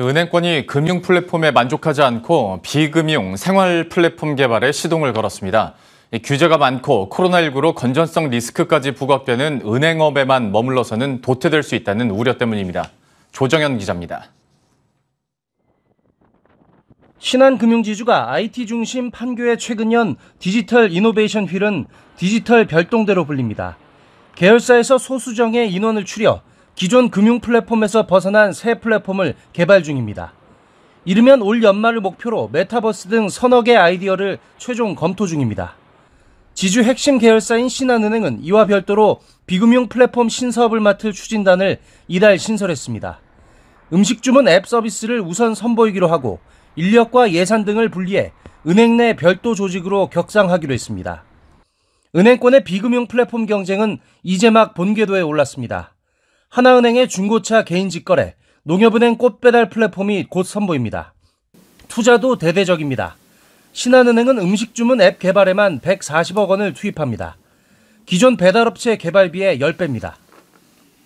은행권이 금융 플랫폼에 만족하지 않고 비금융 생활 플랫폼 개발에 시동을 걸었습니다. 규제가 많고 코로나19로 건전성 리스크까지 부각되는 은행업에만 머물러서는 도태될 수 있다는 우려 때문입니다. 조정현 기자입니다. 신한금융지주가 IT 중심 판교의 최근년 디지털 이노베이션 휠은 디지털 별동대로 불립니다. 계열사에서 소수정의 인원을 추려 기존 금융 플랫폼에서 벗어난 새 플랫폼을 개발 중입니다. 이르면 올 연말을 목표로 메타버스 등 서너 개 아이디어를 최종 검토 중입니다. 지주 핵심 계열사인 신한은행은 이와 별도로 비금융 플랫폼 신사업을 맡을 추진단을 이달 신설했습니다. 음식 주문 앱 서비스를 우선 선보이기로 하고 인력과 예산 등을 분리해 은행 내 별도 조직으로 격상하기로 했습니다. 은행권의 비금융 플랫폼 경쟁은 이제 막 본궤도에 올랐습니다. 하나은행의 중고차 개인직거래, 농협은행 꽃배달 플랫폼이 곧 선보입니다. 투자도 대대적입니다. 신한은행은 음식 주문 앱 개발에만 140억 원을 투입합니다. 기존 배달업체 개발비의 10배입니다.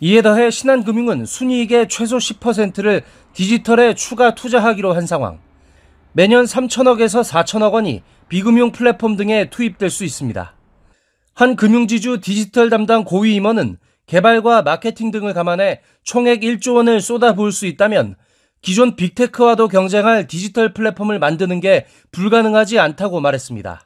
이에 더해 신한금융은 순이익의 최소 10%를 디지털에 추가 투자하기로 한 상황. 매년 3천억에서 4천억 원이 비금융 플랫폼 등에 투입될 수 있습니다. 한 금융지주 디지털 담당 고위 임원은 개발과 마케팅 등을 감안해 총액 1조 원을 쏟아부을 수 있다면 기존 빅테크와도 경쟁할 디지털 플랫폼을 만드는 게 불가능하지 않다고 말했습니다.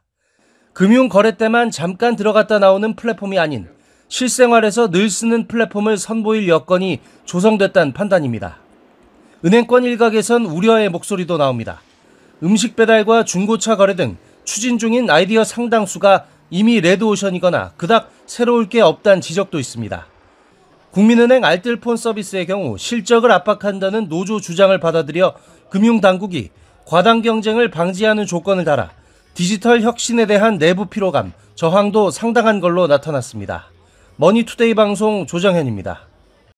금융 거래 때만 잠깐 들어갔다 나오는 플랫폼이 아닌 실생활에서 늘 쓰는 플랫폼을 선보일 여건이 조성됐다는 판단입니다. 은행권 일각에선 우려의 목소리도 나옵니다. 음식 배달과 중고차 거래 등 추진 중인 아이디어 상당수가 이미 레드오션이거나 그닥 새로울 게없다는 지적도 있습니다. 국민은행 알뜰폰 서비스의 경우 실적을 압박한다는 노조 주장을 받아들여 금융당국이 과당 경쟁을 방지하는 조건을 달아 디지털 혁신에 대한 내부 피로감, 저항도 상당한 걸로 나타났습니다. 머니투데이 방송 조정현입니다.